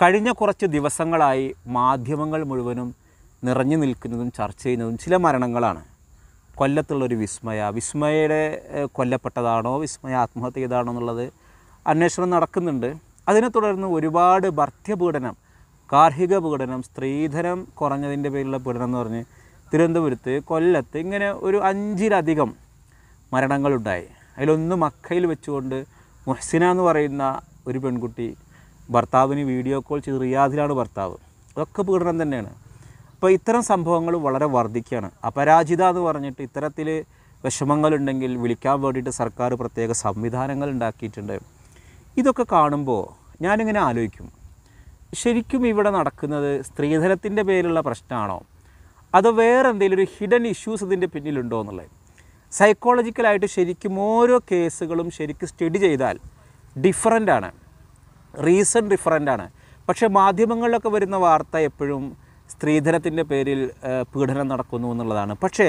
കഴിഞ്ഞ കുറച്ച് ദിവസങ്ങളായി മാധ്യമങ്ങൾ മുഴുവനും നിറഞ്ഞു നിൽക്കുന്നതും ചർച്ച ചെയ്യുന്നതും ചില മരണങ്ങളാണ് കൊല്ലത്തുള്ളൊരു വിസ്മയ വിസ്മയയുടെ കൊല്ലപ്പെട്ടതാണോ വിസ്മയ ആത്മഹത്യ ചെയ്താണോ എന്നുള്ളത് അന്വേഷണം നടക്കുന്നുണ്ട് അതിനെ തുടർന്ന് ഒരുപാട് ഭർത്യപീഡനം ഗാർഹിക പീഡനം സ്ത്രീധനം കുറഞ്ഞതിൻ്റെ പേരിലുള്ള പീഡനം എന്ന് പറഞ്ഞ് തിരുവനന്തപുരത്ത് കൊല്ലത്ത് ഇങ്ങനെ ഒരു അഞ്ചിലധികം മരണങ്ങളുണ്ടായി അതിലൊന്ന് മക്കയിൽ വെച്ചുകൊണ്ട് മുഹ്സിന എന്ന് പറയുന്ന ഒരു പെൺകുട്ടി ഭർത്താവിന് വീഡിയോ കോൾ ചെയ്ത് റിയാദിലാണ് ഭർത്താവ് അതൊക്കെ പീഡനം തന്നെയാണ് അപ്പോൾ ഇത്തരം സംഭവങ്ങൾ വളരെ വർദ്ധിക്കുകയാണ് അപരാജിത എന്ന് പറഞ്ഞിട്ട് ഇത്തരത്തിൽ വിഷമങ്ങളുണ്ടെങ്കിൽ വിളിക്കാൻ വേണ്ടിയിട്ട് സർക്കാർ പ്രത്യേക സംവിധാനങ്ങൾ ഉണ്ടാക്കിയിട്ടുണ്ട് ഇതൊക്കെ കാണുമ്പോൾ ഞാനിങ്ങനെ ആലോചിക്കും ശരിക്കും ഇവിടെ നടക്കുന്നത് സ്ത്രീധനത്തിൻ്റെ പേരിലുള്ള പ്രശ്നമാണോ അതോ വേറെ എന്തെങ്കിലും ഒരു ഹിഡൻ ഇഷ്യൂസ് ഇതിൻ്റെ പിന്നിലുണ്ടോ എന്നുള്ളത് സൈക്കോളജിക്കലായിട്ട് ശരിക്കും ഓരോ കേസുകളും ശരിക്കും സ്റ്റഡി ചെയ്താൽ ഡിഫറൻ്റ് ആണ് റീസൺ ആണ് പക്ഷേ മാധ്യമങ്ങളിലൊക്കെ വരുന്ന വാർത്ത എപ്പോഴും സ്ത്രീധനത്തിൻ്റെ പേരിൽ പീഡനം നടക്കുന്നു എന്നുള്ളതാണ് പക്ഷേ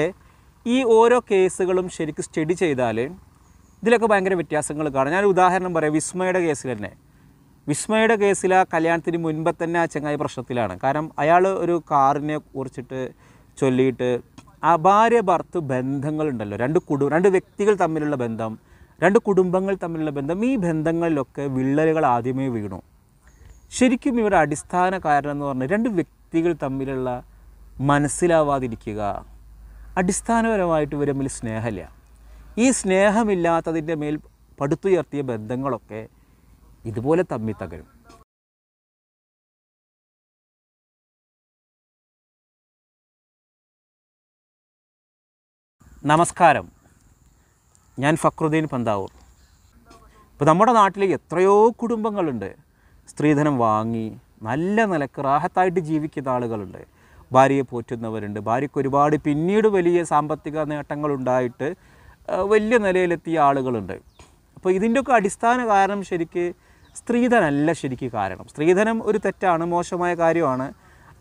ഈ ഓരോ കേസുകളും ശരിക്കും സ്റ്റഡി ചെയ്താൽ ഇതിലൊക്കെ ഭയങ്കര വ്യത്യാസങ്ങൾ കാണാം ഞാൻ ഉദാഹരണം പറയാം വിസ്മയുടെ കേസിൽ തന്നെ വിസ്മയുടെ കേസിൽ ആ കല്യാണത്തിന് മുൻപേ തന്നെ ആ ചങ്ങായി പ്രശ്നത്തിലാണ് കാരണം അയാൾ ഒരു കാറിനെ കുറിച്ചിട്ട് ചൊല്ലിയിട്ട് ആ ഭർത്ത് ബന്ധങ്ങളുണ്ടല്ലോ രണ്ട് കുടുംബം രണ്ട് വ്യക്തികൾ തമ്മിലുള്ള ബന്ധം രണ്ട് കുടുംബങ്ങൾ തമ്മിലുള്ള ബന്ധം ഈ ബന്ധങ്ങളിലൊക്കെ വിള്ളലുകൾ ആദ്യമേ വീണു ശരിക്കും ഇവരുടെ അടിസ്ഥാന കാരണം എന്ന് പറഞ്ഞാൽ രണ്ട് വ്യക്തികൾ തമ്മിലുള്ള മനസ്സിലാവാതിരിക്കുക അടിസ്ഥാനപരമായിട്ട് ഇവർ തമ്മിൽ സ്നേഹമില്ല ഈ സ്നേഹമില്ലാത്തതിൻ്റെ മേൽ പടുത്തുയർത്തിയ ബന്ധങ്ങളൊക്കെ ഇതുപോലെ തമ്മിൽ തകരും നമസ്കാരം ഞാൻ ഫക്രുദ്ദീൻ പന്താവൂർ ഇപ്പോൾ നമ്മുടെ നാട്ടിൽ എത്രയോ കുടുംബങ്ങളുണ്ട് സ്ത്രീധനം വാങ്ങി നല്ല നിലക്ക് റാഹത്തായിട്ട് ജീവിക്കുന്ന ആളുകളുണ്ട് ഭാര്യയെ പോറ്റുന്നവരുണ്ട് ഭാര്യയ്ക്ക് ഒരുപാട് പിന്നീട് വലിയ സാമ്പത്തിക നേട്ടങ്ങളുണ്ടായിട്ട് വലിയ നിലയിലെത്തിയ ആളുകളുണ്ട് അപ്പോൾ ഇതിൻ്റെയൊക്കെ അടിസ്ഥാന കാരണം ശരിക്ക് സ്ത്രീധനമല്ല ശരിക്ക് കാരണം സ്ത്രീധനം ഒരു തെറ്റാണ് മോശമായ കാര്യമാണ്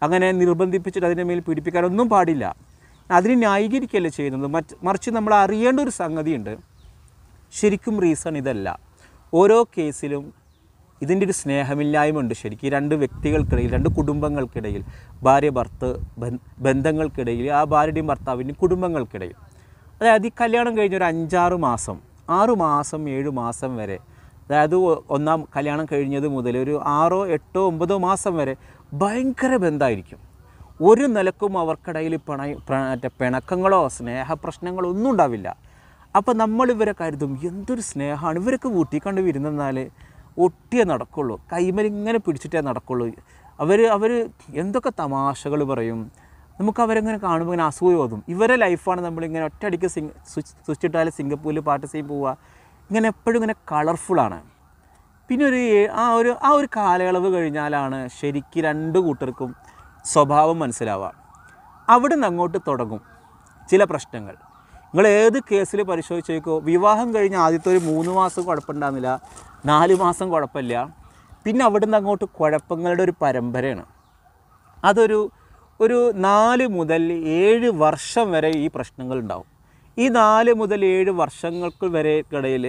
അങ്ങനെ നിർബന്ധിപ്പിച്ചിട്ട് അതിൻ്റെ മേൽ പീഡിപ്പിക്കാനൊന്നും പാടില്ല അതിനെ ന്യായീകരിക്കുകയല്ല ചെയ്യുന്നത് മറ്റ് മറിച്ച് നമ്മൾ അറിയേണ്ട ഒരു സംഗതിയുണ്ട് ശരിക്കും റീസൺ ഇതല്ല ഓരോ കേസിലും ഇതിൻ്റെ ഒരു സ്നേഹമില്ലായ്മ ഉണ്ട് ശരിക്കും രണ്ട് വ്യക്തികൾക്കിടയിൽ രണ്ട് കുടുംബങ്ങൾക്കിടയിൽ ഭാര്യ ഭർത്ത് ബന്ധങ്ങൾക്കിടയിൽ ആ ഭാര്യയുടെയും ഭർത്താവിൻ്റെയും കുടുംബങ്ങൾക്കിടയിൽ അതായത് ഈ കല്യാണം കഴിഞ്ഞ ഒരു അഞ്ചാറ് മാസം ആറു മാസം ഏഴ് മാസം വരെ അതായത് ഒന്നാം കല്യാണം കഴിഞ്ഞത് മുതൽ ഒരു ആറോ എട്ടോ ഒമ്പതോ മാസം വരെ ഭയങ്കര ബന്ധമായിരിക്കും ഒരു നിലക്കും അവർക്കിടയിൽ പിണ മറ്റേ പിണക്കങ്ങളോ സ്നേഹപ്രശ്നങ്ങളോ ഒന്നും ഉണ്ടാവില്ല അപ്പോൾ നമ്മൾ ഇവരെ കരുതും എന്തൊരു സ്നേഹമാണ് ഇവരൊക്കെ കൂട്ടിക്കൊണ്ട് വരുന്നെന്നാൽ ഒട്ടിയേ നടക്കുള്ളൂ കൈമലിങ്ങനെ പിടിച്ചിട്ടേ നടക്കുള്ളൂ അവർ അവർ എന്തൊക്കെ തമാശകൾ പറയും നമുക്ക് അവരെങ്ങനെ കാണുമ്പോൾ ഇങ്ങനെ അസൂയ തോന്നും ഇവരെ ലൈഫാണ് നമ്മളിങ്ങനെ ഒറ്റയടിക്ക് സിംഗ് സ്വിച്ച് ഇട്ടാൽ സിംഗപ്പൂരിൽ പാർട്ടി ചെയ്യാൻ പോവുക ഇങ്ങനെ എപ്പോഴും ഇങ്ങനെ കളർഫുള്ളാണ് പിന്നെ ഒരു ആ ഒരു ആ ഒരു കാലയളവ് കഴിഞ്ഞാലാണ് ശരിക്കും രണ്ട് കൂട്ടർക്കും സ്വഭാവം മനസ്സിലാവാം അവിടെ നിന്ന് അങ്ങോട്ട് തുടങ്ങും ചില പ്രശ്നങ്ങൾ നിങ്ങൾ ഏത് കേസിൽ പരിശോധിച്ച് വിവാഹം കഴിഞ്ഞ ആദ്യത്തെ ഒരു മൂന്ന് മാസം കുഴപ്പമുണ്ടാകുന്നില്ല നാല് മാസം കുഴപ്പമില്ല പിന്നെ അവിടെ നിന്ന് അങ്ങോട്ട് കുഴപ്പങ്ങളുടെ ഒരു പരമ്പരയാണ് അതൊരു ഒരു നാല് മുതൽ ഏഴ് വർഷം വരെ ഈ പ്രശ്നങ്ങൾ ഉണ്ടാവും ഈ നാല് മുതൽ ഏഴ് വർഷങ്ങൾക്ക് വരെ ഇടയിൽ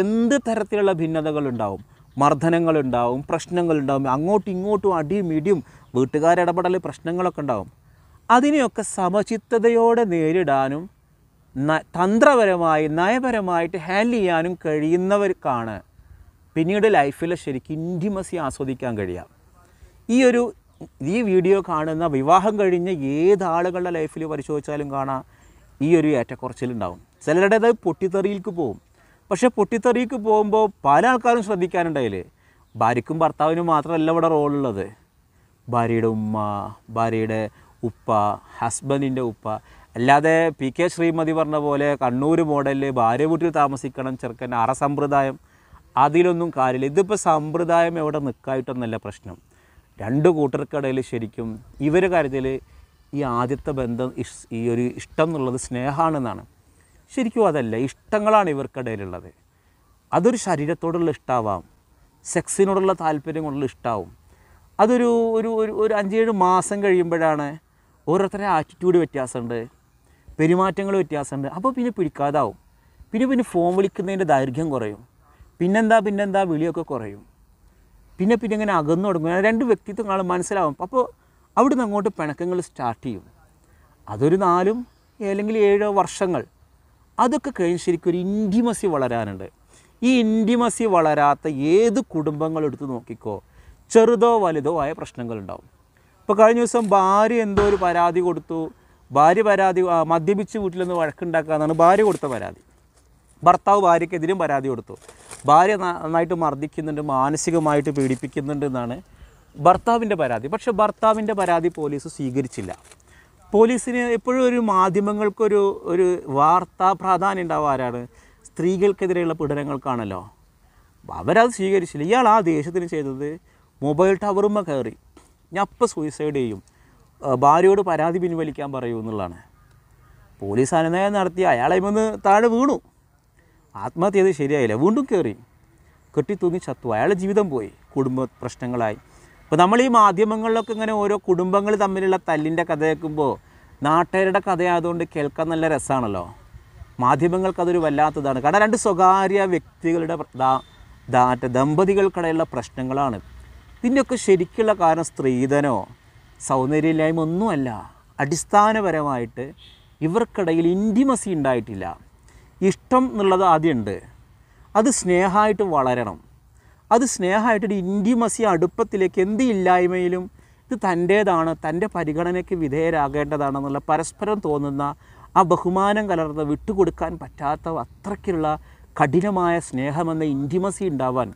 എന്ത് തരത്തിലുള്ള ഭിന്നതകളുണ്ടാവും മർദ്ദനങ്ങളുണ്ടാവും പ്രശ്നങ്ങളുണ്ടാവും അങ്ങോട്ടും ഇങ്ങോട്ടും അടിയും ഇടിയും വീട്ടുകാരിടപെടൽ പ്രശ്നങ്ങളൊക്കെ ഉണ്ടാവും അതിനെയൊക്കെ സമചിത്തതയോടെ നേരിടാനും തന്ത്രപരമായി നയപരമായിട്ട് ഹാൻഡിൽ ചെയ്യാനും കഴിയുന്നവർക്കാണ് പിന്നീട് ലൈഫിൽ ശരിക്കും ഇൻറ്റിമസി ആസ്വദിക്കാൻ കഴിയുക ഈ ഒരു ഈ വീഡിയോ കാണുന്ന വിവാഹം കഴിഞ്ഞ ഏത് ആളുകളുടെ ലൈഫിൽ പരിശോധിച്ചാലും കാണാം ഈ ഒരു ഏറ്റക്കുറച്ചിലുണ്ടാവും ചിലരുടേത് പൊട്ടിത്തെറിയിൽക്ക് പോവും പക്ഷേ പൊട്ടിത്തെറിയിൽക്ക് പോകുമ്പോൾ പല ആൾക്കാരും ശ്രദ്ധിക്കാനുണ്ടായില്ലേ ഭാര്യക്കും ഭർത്താവിനും മാത്രമല്ല ഇവിടെ റോളുള്ളത് ഭാര്യയുടെ ഉമ്മ ഭാര്യയുടെ ഉപ്പ ഹസ്ബൻഡിൻ്റെ ഉപ്പ അല്ലാതെ പി കെ ശ്രീമതി പറഞ്ഞ പോലെ കണ്ണൂർ മോഡലിൽ ഭാര്യ വീട്ടിൽ താമസിക്കണം ചെറുക്കൻ അറ സമ്പ്രദായം അതിലൊന്നും കാര്യമില്ല ഇതിപ്പോൾ സമ്പ്രദായം എവിടെ നിൽക്കായിട്ടൊന്നല്ല പ്രശ്നം രണ്ട് കൂട്ടർക്കിടയിൽ ശരിക്കും ഇവർ കാര്യത്തിൽ ഈ ആദ്യത്തെ ബന്ധം ഈ ഒരു ഇഷ്ടം എന്നുള്ളത് സ്നേഹമാണെന്നാണ് ശരിക്കും അതല്ല ഇഷ്ടങ്ങളാണ് ഇവർക്കിടയിലുള്ളത് അതൊരു ശരീരത്തോടുള്ള ഇഷ്ടമാവാം സെക്സിനോടുള്ള താല്പര്യം കൊണ്ടുള്ള ഇഷ്ടമാവും അതൊരു ഒരു ഒരു ഒരു അഞ്ചേഴ് മാസം കഴിയുമ്പോഴാണ് ഓരോരുത്തരുടെ ആറ്റിറ്റ്യൂഡ് വ്യത്യാസമുണ്ട് പെരുമാറ്റങ്ങൾ വ്യത്യാസമുണ്ട് അപ്പോൾ പിന്നെ പിടിക്കാതാവും പിന്നെ പിന്നെ ഫോൺ വിളിക്കുന്നതിൻ്റെ ദൈർഘ്യം കുറയും പിന്നെന്താ പിന്നെന്താ വിളിയൊക്കെ കുറയും പിന്നെ പിന്നെ ഇങ്ങനെ അകന്നു തുടങ്ങും രണ്ട് വ്യക്തിത്വങ്ങൾ മനസ്സിലാവും അപ്പോൾ അവിടുന്ന് അങ്ങോട്ട് പിണക്കങ്ങൾ സ്റ്റാർട്ട് ചെയ്യും അതൊരു നാലും അല്ലെങ്കിൽ ഏഴോ വർഷങ്ങൾ അതൊക്കെ കഴിഞ്ഞ് ശരിക്കും ഒരു ഇൻറ്റിമസി വളരാനുണ്ട് ഈ ഇൻറ്റിമസി വളരാത്ത ഏത് കുടുംബങ്ങളെടുത്ത് നോക്കിക്കോ ചെറുതോ വലുതോ ആയ പ്രശ്നങ്ങളുണ്ടാവും ഇപ്പോൾ കഴിഞ്ഞ ദിവസം ഭാര്യ എന്തോ ഒരു പരാതി കൊടുത്തു ഭാര്യ പരാതി മദ്യപിച്ച് വീട്ടിൽ നിന്ന് വഴക്കുണ്ടാക്കുക എന്നാണ് ഭാര്യ കൊടുത്ത പരാതി ഭർത്താവ് ഭാര്യക്കെതിരും പരാതി കൊടുത്തു ഭാര്യ നന്നായിട്ട് മർദ്ദിക്കുന്നുണ്ട് മാനസികമായിട്ട് പീഡിപ്പിക്കുന്നുണ്ട് എന്നാണ് ഭർത്താവിൻ്റെ പരാതി പക്ഷെ ഭർത്താവിൻ്റെ പരാതി പോലീസ് സ്വീകരിച്ചില്ല പോലീസിന് എപ്പോഴും ഒരു മാധ്യമങ്ങൾക്കൊരു ഒരു വാർത്താ പ്രാധാന്യം ഉണ്ടാവുക ആരാണ് സ്ത്രീകൾക്കെതിരെയുള്ള പീഡനങ്ങൾക്കാണല്ലോ അവരത് സ്വീകരിച്ചില്ല ഇയാൾ ആ ദേഷ്യത്തിന് ചെയ്തത് മൊബൈൽ ടവറുമ്മ കയറി ഞാൻ അപ്പം സൂയിസൈഡ് ചെയ്യും ഭാര്യയോട് പരാതി പിൻവലിക്കാൻ പറയൂ എന്നുള്ളതാണ് പോലീസ് അനുനയം നടത്തി അയാളെ ഇന്ന് താഴെ വീണു ആത്മഹത്യ ചെയ്ത് ശരിയായില്ല വീണ്ടും കയറി കെട്ടിത്തൂങ്ങി ചത്തു അയാളുടെ ജീവിതം പോയി കുടുംബ പ്രശ്നങ്ങളായി അപ്പോൾ നമ്മൾ ഈ മാധ്യമങ്ങളിലൊക്കെ ഇങ്ങനെ ഓരോ കുടുംബങ്ങൾ തമ്മിലുള്ള തല്ലിൻ്റെ കഥ കേൾക്കുമ്പോൾ നാട്ടുകാരുടെ കഥയായതുകൊണ്ട് കേൾക്കാൻ നല്ല രസമാണല്ലോ മാധ്യമങ്ങൾക്കതൊരു വല്ലാത്തതാണ് കാരണം രണ്ട് സ്വകാര്യ വ്യക്തികളുടെ ദാ ദമ്പതികൾക്കിടയിലുള്ള പ്രശ്നങ്ങളാണ് ഇതിൻ്റെയൊക്കെ ശരിക്കുള്ള കാരണം സ്ത്രീധനോ സൗന്ദര്യമില്ലായ്മ ഒന്നുമല്ല അടിസ്ഥാനപരമായിട്ട് ഇവർക്കിടയിൽ ഇൻറ്റിമസി ഉണ്ടായിട്ടില്ല ഇഷ്ടം എന്നുള്ളത് ആദ്യമുണ്ട് അത് സ്നേഹമായിട്ട് വളരണം അത് സ്നേഹമായിട്ടൊരു ഇൻറ്റിമസി അടുപ്പത്തിലേക്ക് എന്ത് ഇല്ലായ്മയിലും ഇത് തൻ്റേതാണ് തൻ്റെ പരിഗണനയ്ക്ക് വിധേയരാകേണ്ടതാണെന്നുള്ള പരസ്പരം തോന്നുന്ന ആ ബഹുമാനം കലർന്ന വിട്ടുകൊടുക്കാൻ പറ്റാത്ത അത്രയ്ക്കുള്ള കഠിനമായ സ്നേഹമെന്ന ഇൻറ്റിമസി ഉണ്ടാവാൻ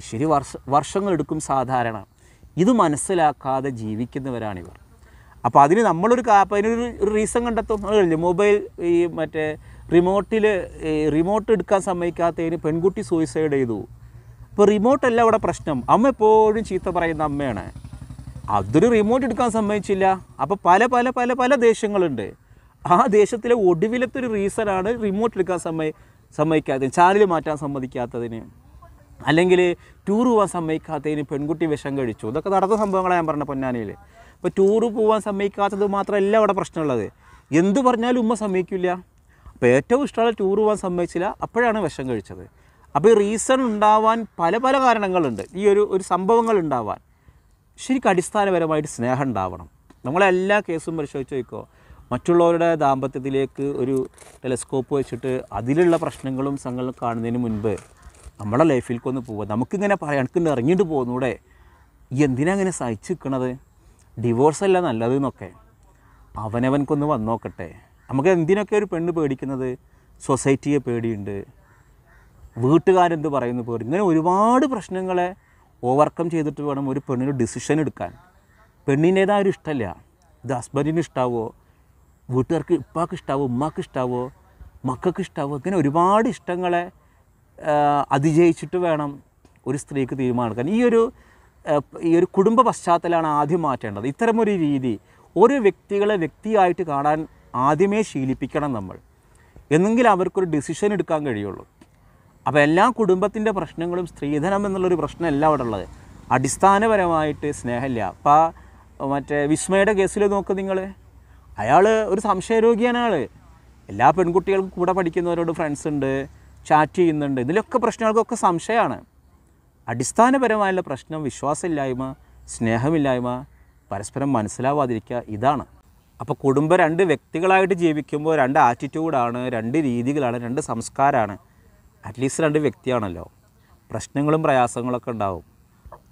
ഇശരി വർഷ വർഷങ്ങളെടുക്കും സാധാരണ ഇത് മനസ്സിലാക്കാതെ ജീവിക്കുന്നവരാണിവർ അപ്പോൾ അതിന് നമ്മളൊരു അതിനൊരു റീസൺ കണ്ടെത്തും നമ്മളല്ലേ മൊബൈൽ ഈ മറ്റേ റിമോട്ടിൽ റിമോട്ട് എടുക്കാൻ സമ്മതിക്കാത്തതിന് പെൺകുട്ടി സൂയിസൈഡ് ചെയ്തു അപ്പോൾ റിമോട്ടല്ല അവിടെ പ്രശ്നം അമ്മ എപ്പോഴും ചീത്ത പറയുന്ന അമ്മയാണ് അതൊരു റിമോട്ട് എടുക്കാൻ സമ്മതിച്ചില്ല അപ്പോൾ പല പല പല പല ദേശങ്ങളുണ്ട് ആ ദേശത്തിലെ ഒടുവിലത്തെ ഒരു റീസണാണ് റിമോട്ട് എടുക്കാൻ സമ്മതി സമ്മതിക്കാത്തതിന് ചാനൽ മാറ്റാൻ സമ്മതിക്കാത്തതിന് അല്ലെങ്കിൽ ടൂർ പോകാൻ സമ്മതിക്കാത്തതിന് പെൺകുട്ടി വിഷം കഴിച്ചു ഇതൊക്കെ നടന്ന സംഭവങ്ങളാണ് ഞാൻ പറഞ്ഞ പൊന്നാനിയിൽ ഇപ്പോൾ ടൂർ പോകാൻ സമ്മതിക്കാത്തത് മാത്രമല്ല അവിടെ പ്രശ്നമുള്ളത് എന്ത് പറഞ്ഞാലും ഉമ്മ സമ്മതിക്കില്ല അപ്പോൾ ഏറ്റവും ഇഷ്ടമുള്ള ടൂർ പോകാൻ സമ്മതിച്ചില്ല അപ്പോഴാണ് വിഷം കഴിച്ചത് അപ്പോൾ ഈ റീസൺ ഉണ്ടാവാൻ പല പല കാരണങ്ങളുണ്ട് ഈ ഒരു ഒരു സംഭവങ്ങൾ ഉണ്ടാവാൻ ശരിക്കും അടിസ്ഥാനപരമായിട്ട് സ്നേഹം ഉണ്ടാവണം നമ്മളെല്ലാ കേസും പരിശോധിച്ച് നോക്കോ മറ്റുള്ളവരുടെ ദാമ്പത്യത്തിലേക്ക് ഒരു ടെലിസ്കോപ്പ് വെച്ചിട്ട് അതിലുള്ള പ്രശ്നങ്ങളും സംഘങ്ങളും കാണുന്നതിന് മുൻപ് നമ്മുടെ ലൈഫിലേക്ക് ഒന്ന് പോവുക നമുക്കിങ്ങനെ പറയാം എനിക്കുണ്ട് ഇറങ്ങിയിട്ട് പോകുന്നൂടെ എന്തിനാ അങ്ങനെ സഹിച്ചു നിൽക്കണത് ഡിവോഴ്സല്ല നല്ലത് എന്നൊക്കെ അവനവൻക്കൊന്ന് വന്നോക്കട്ടെ നമുക്ക് എന്തിനൊക്കെ ഒരു പെണ്ണ് പേടിക്കുന്നത് സൊസൈറ്റിയെ പേടിയുണ്ട് വീട്ടുകാരെന്ത് പറയുന്നു പേടി ഇങ്ങനെ ഒരുപാട് പ്രശ്നങ്ങളെ ഓവർകം ചെയ്തിട്ട് വേണം ഒരു പെണ്ണിന് ഡിസിഷൻ എടുക്കാൻ പെണ്ണിൻ്റേതായ ഒരു ഇഷ്ടമല്ല ഇത് ഹസ്ബൻഡിന് ഇഷ്ടാവോ വീട്ടുകാർക്ക് ഇപ്പാക്ക് ഇഷ്ടാവോ ഉമ്മാക്ക് ഇഷ്ടാവോ മക്കൾക്ക് ഇഷ്ടാവോ ഇങ്ങനെ ഒരുപാട് ഇഷ്ടങ്ങളെ അതിജയിച്ചിട്ട് വേണം ഒരു സ്ത്രീക്ക് തീരുമാനമെടുക്കാൻ ഈ ഒരു ഈ ഒരു കുടുംബ പശ്ചാത്തലമാണ് ആദ്യം മാറ്റേണ്ടത് ഇത്തരമൊരു രീതി ഒരു വ്യക്തികളെ വ്യക്തിയായിട്ട് കാണാൻ ആദ്യമേ ശീലിപ്പിക്കണം നമ്മൾ എന്നെങ്കിൽ അവർക്കൊരു ഡിസിഷൻ എടുക്കാൻ കഴിയുള്ളൂ അപ്പോൾ എല്ലാ കുടുംബത്തിൻ്റെ പ്രശ്നങ്ങളും സ്ത്രീധനം എന്നുള്ളൊരു പ്രശ്നമല്ല അവിടെ ഉള്ളത് അടിസ്ഥാനപരമായിട്ട് സ്നേഹമില്ല അപ്പോൾ മറ്റേ വിസ്മയുടെ കേസിൽ നോക്ക് നിങ്ങൾ അയാൾ ഒരു സംശയരോഗിയാണ് ആൾ എല്ലാ പെൺകുട്ടികൾക്കും കൂടെ പഠിക്കുന്നവരോട് ഫ്രണ്ട്സ് ഉണ്ട് ചാറ്റ് ചെയ്യുന്നുണ്ട് ഇതിലൊക്കെ പ്രശ്നങ്ങൾക്കൊക്കെ സംശയമാണ് അടിസ്ഥാനപരമായുള്ള പ്രശ്നം വിശ്വാസമില്ലായ്മ സ്നേഹമില്ലായ്മ പരസ്പരം മനസ്സിലാവാതിരിക്കുക ഇതാണ് അപ്പോൾ കുടുംബം രണ്ട് വ്യക്തികളായിട്ട് ജീവിക്കുമ്പോൾ രണ്ട് ആറ്റിറ്റ്യൂഡാണ് രണ്ട് രീതികളാണ് രണ്ട് സംസ്കാരമാണ് അറ്റ്ലീസ്റ്റ് രണ്ട് വ്യക്തിയാണല്ലോ പ്രശ്നങ്ങളും പ്രയാസങ്ങളൊക്കെ ഉണ്ടാവും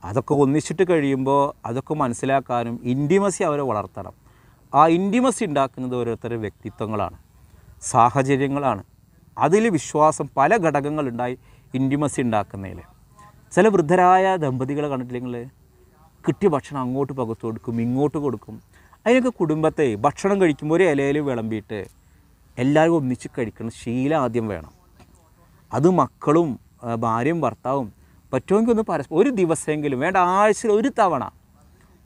അതൊക്കെ ഒന്നിച്ചിട്ട് കഴിയുമ്പോൾ അതൊക്കെ മനസ്സിലാക്കാനും ഇൻറ്റിമസി അവരെ വളർത്തണം ആ ഇൻറ്റിമസി ഉണ്ടാക്കുന്നത് ഓരോരുത്തരുടെ വ്യക്തിത്വങ്ങളാണ് സാഹചര്യങ്ങളാണ് അതിൽ വിശ്വാസം പല ഘടകങ്ങളുണ്ടായി ഇൻറ്റിമസി ഉണ്ടാക്കുന്നതിൽ ചില വൃദ്ധരായ ദമ്പതികളെ കണ്ടിട്ടില്ലെങ്കിൽ കിട്ടിയ ഭക്ഷണം അങ്ങോട്ട് പകർത്തു കൊടുക്കും ഇങ്ങോട്ട് കൊടുക്കും അതിനൊക്കെ കുടുംബത്തെ ഭക്ഷണം കഴിക്കുമ്പോൾ ഒരു ഇലയിൽ വിളമ്പിയിട്ട് എല്ലാവരും ഒന്നിച്ച് കഴിക്കണം ശീലം ആദ്യം വേണം അത് മക്കളും ഭാര്യയും ഭർത്താവും പറ്റുമെങ്കിൽ ഒന്ന് പരസ്പരം ഒരു ദിവസമെങ്കിലും വേണ്ട ആഴ്ചയിൽ ഒരു തവണ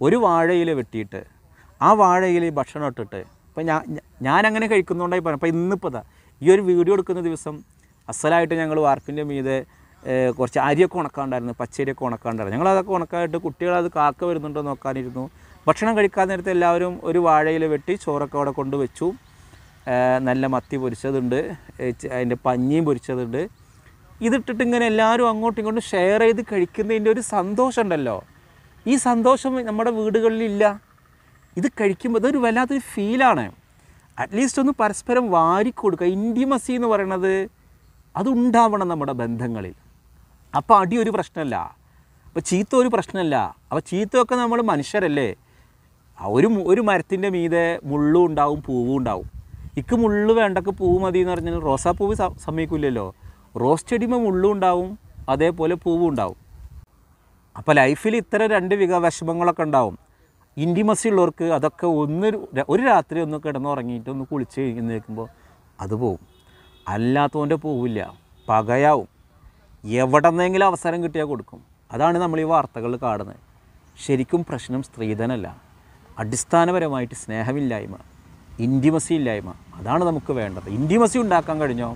ഒരു വാഴയില വെട്ടിയിട്ട് ആ വാഴയിൽ ഭക്ഷണം ഇട്ടിട്ട് ഇപ്പം ഞാൻ ഞാൻ അങ്ങനെ കഴിക്കുന്നതുകൊണ്ടായി പറഞ്ഞു അപ്പം ഇന്നിപ്പോൾ ഈ ഒരു വീഡിയോ എടുക്കുന്ന ദിവസം അസലായിട്ട് ഞങ്ങൾ വാർപ്പിൻ്റെ മീതെ കുറച്ച് അരിയൊക്കെ ഉണക്കാണ്ടായിരുന്നു പച്ചരിയൊക്കെ ഉണക്കാണ്ടായിരുന്നു ഞങ്ങളതൊക്കെ ഉണക്കായിട്ട് കുട്ടികളത് കാക്ക വരുന്നുണ്ടോ നോക്കാനിരുന്നു ഭക്ഷണം കഴിക്കാൻ നേരത്തെ എല്ലാവരും ഒരു വാഴയിൽ വെട്ടി ചോറൊക്കെ അവിടെ കൊണ്ട് വെച്ചു നല്ല മത്തി പൊരിച്ചതുണ്ട് അതിൻ്റെ പഞ്ഞിയും പൊരിച്ചതുണ്ട് ഇതിട്ടിട്ട് ഇങ്ങനെ എല്ലാവരും അങ്ങോട്ടും ഇങ്ങോട്ടും ഷെയർ ചെയ്ത് കഴിക്കുന്നതിൻ്റെ ഒരു സന്തോഷമുണ്ടല്ലോ ഈ സന്തോഷം നമ്മുടെ വീടുകളിലില്ല ഇത് കഴിക്കുമ്പോൾ ഇതൊരു വല്ലാത്തൊരു ഫീലാണ് അറ്റ്ലീസ്റ്റ് ഒന്ന് പരസ്പരം വാരിക്കൊടുക്കുക ഇൻഡിമസി എന്ന് പറയണത് അതുണ്ടാവണം നമ്മുടെ ബന്ധങ്ങളിൽ അപ്പോൾ അടി ഒരു പ്രശ്നമല്ല അപ്പോൾ ചീത്ത ഒരു പ്രശ്നമല്ല അപ്പോൾ ചീത്തയൊക്കെ നമ്മൾ മനുഷ്യരല്ലേ ഒരു ഒരു മരത്തിൻ്റെ മീതെ മുള്ളും ഉണ്ടാവും പൂവും ഉണ്ടാവും ഇക്ക് മുള്ളു വേണ്ടക്ക് പൂവ് മതി എന്ന് പറഞ്ഞാൽ റോസാപ്പൂവ് സമ്മതിക്കില്ലല്ലോ റോസ് ചെടിമ മുള്ളും ഉണ്ടാവും അതേപോലെ പൂവും ഉണ്ടാവും അപ്പോൾ ലൈഫിൽ ഇത്തരം രണ്ട് വിക വിഷമങ്ങളൊക്കെ ഉണ്ടാവും ഇൻറ്റിമസി ഉള്ളവർക്ക് അതൊക്കെ ഒന്ന് ഒരു രാത്രി ഒന്ന് കിടന്നുറങ്ങിയിട്ട് ഒന്ന് കുളിച്ച് നിൽക്കുമ്പോൾ അത് പോവും അല്ലാത്തവൻ്റെ പോവില്ല പകയാവും എവിടെന്നെങ്കിലും അവസരം കിട്ടിയാൽ കൊടുക്കും അതാണ് നമ്മൾ ഈ വാർത്തകളിൽ കാണുന്നത് ശരിക്കും പ്രശ്നം സ്ത്രീധനല്ല അടിസ്ഥാനപരമായിട്ട് സ്നേഹമില്ലായ്മ ഇൻറ്റിമസി ഇല്ലായ്മ അതാണ് നമുക്ക് വേണ്ടത് ഇൻറ്റിമസി ഉണ്ടാക്കാൻ കഴിഞ്ഞോ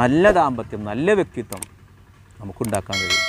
നല്ല ദാമ്പത്യം നല്ല വ്യക്തിത്വം നമുക്കുണ്ടാക്കാൻ കഴിയും